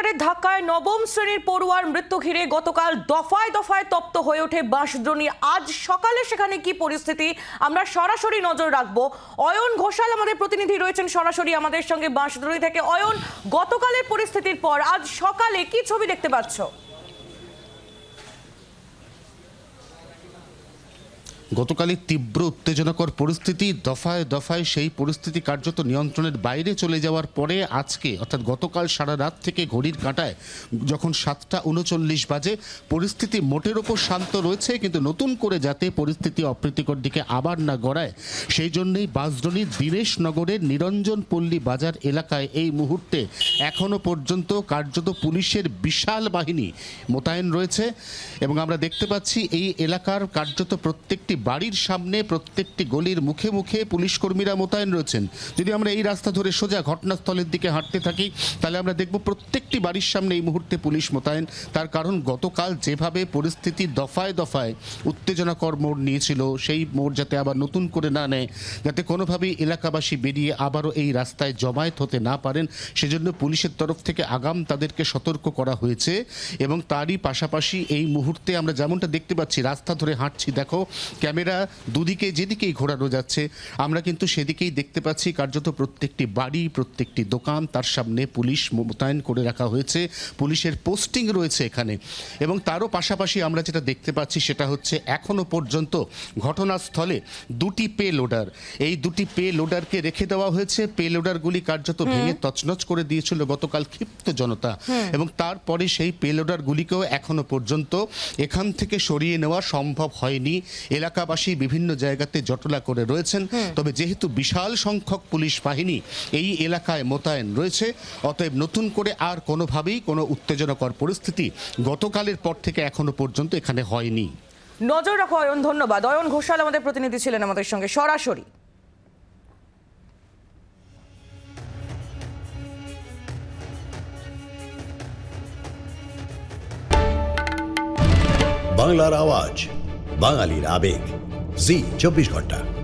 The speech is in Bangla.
কম্পিউটারের ধাক্কায় নবম শ্রেণীর পড়ুয়ার মৃত্যু ঘিরে গতকাল দফায় দফায় তপ্ত হয়ে ওঠে বাঁশদ্রোণী আজ সকালে সেখানে কি পরিস্থিতি আমরা সরাসরি নজর রাখবো অয়ন ঘোষাল আমাদের প্রতিনিধি রয়েছেন সরাসরি আমাদের সঙ্গে বাঁশদ্রোণী থেকে অয়ন গতকালের পরিস্থিতির পর আজ সকালে কি ছবি দেখতে পাচ্ছ গতকালই তীব্র উত্তেজনাকর পরিস্থিতি দফায় দফায় সেই পরিস্থিতি কার্যত নিয়ন্ত্রণের বাইরে চলে যাওয়ার পরে আজকে অর্থাৎ গতকাল সারা রাত থেকে ঘড়ির কাঁটায় যখন সাতটা উনচল্লিশ বাজে পরিস্থিতি মোটের ওপর শান্ত রয়েছে কিন্তু নতুন করে যাতে পরিস্থিতি অপ্রীতিকর দিকে আবার না গড়ায় সেই জন্যই নগরের নিরঞ্জন নিরঞ্জনপল্লী বাজার এলাকায় এই মুহূর্তে এখনও পর্যন্ত কার্যত পুলিশের বিশাল বাহিনী মোতায়েন রয়েছে এবং আমরা দেখতে পাচ্ছি এই এলাকার কার্যত প্রত্যেকটি বাড়ির সামনে প্রত্যেকটি গলির মুখে মুখে পুলিশ কর্মীরা মোতায়েন রয়েছেন যদি আমরা এই রাস্তা ধরে সোজা ঘটনাস্থলের দিকে হাঁটতে থাকি তাহলে আমরা দেখব প্রত্যেকটি বাড়ির সামনে এই মুহূর্তে পুলিশ মোতায়েন তার কারণ গতকাল যেভাবে পরিস্থিতি দফায় দফায় উত্তেজনাকর মোড় নিয়েছিল সেই মোড় যাতে আবার নতুন করে না নেয় যাতে কোনোভাবেই এলাকাবাসী বেরিয়ে আবারও এই রাস্তায় জমায়েত হতে না পারেন সেজন্য পুলিশের তরফ থেকে আগাম তাদেরকে সতর্ক করা হয়েছে এবং তারই পাশাপাশি এই মুহূর্তে আমরা যেমনটা দেখতে পাচ্ছি রাস্তা ধরে হাঁটছি দেখো ক্যামেরা দুদিকে যেদিকেই ঘোরানো যাচ্ছে আমরা কিন্তু সেদিকেই দেখতে পাচ্ছি কার্যত প্রত্যেকটি বাড়ি প্রত্যেকটি দোকান তার সামনে পুলিশ মোতায়েন করে রাখা হয়েছে পুলিশের পোস্টিং রয়েছে এখানে এবং তারও পাশাপাশি আমরা যেটা দেখতে পাচ্ছি সেটা হচ্ছে এখনও পর্যন্ত ঘটনাস্থলে দুটি পে লোডার এই দুটি পে লোডারকে রেখে দেওয়া হয়েছে পে লোডারগুলি কার্যত ভেঙে তছনছ করে দিয়েছিল গতকাল ক্ষিপ্ত জনতা এবং তারপরে সেই পে লোডারগুলিকেও এখনও পর্যন্ত এখান থেকে সরিয়ে নেওয়া সম্ভব হয়নি এলাকা ঢাকাবাসী বিভিন্ন জায়গাতে জটলা করে রয়েছেন তবে যেহেতু বিশাল সংখ্যক পুলিশ বাহিনী এই এলাকায় মোতায়েন রয়েছে অতএব নতুন করে আর কোনোভাবেই কোনো উত্তেজনাকর পরিস্থিতি গতকালের পর থেকে এখনো পর্যন্ত এখানে হয়নি নজর রাখো অয়ন ধন্যবাদ অয়ন ঘোষাল আমাদের প্রতিনিধি ছিলেন আমাদের সঙ্গে সরাসরি বাংলার আওয়াজ বাঙালির আবেগ জি চব্বিশ ঘন্টা